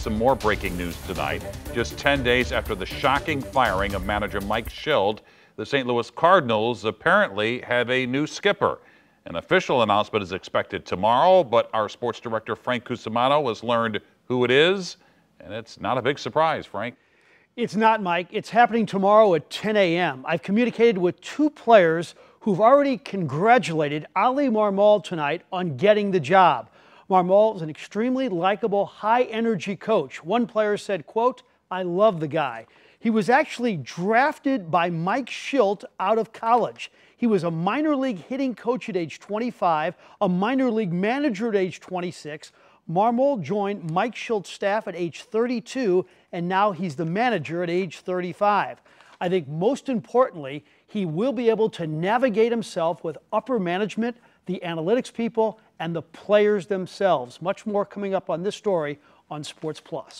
some more breaking news tonight. Just 10 days after the shocking firing of manager Mike Schild, the St. Louis Cardinals apparently have a new skipper. An official announcement is expected tomorrow, but our sports director Frank Cusimano has learned who it is, and it's not a big surprise, Frank. It's not, Mike. It's happening tomorrow at 10 a.m. I've communicated with two players who've already congratulated Ali Marmol tonight on getting the job. Marmol is an extremely likable, high-energy coach. One player said, quote, I love the guy. He was actually drafted by Mike Schilt out of college. He was a minor league hitting coach at age 25, a minor league manager at age 26. Marmol joined Mike Schilt's staff at age 32, and now he's the manager at age 35. I think most importantly, he will be able to navigate himself with upper management, the analytics people, and the players themselves. Much more coming up on this story on Sports Plus.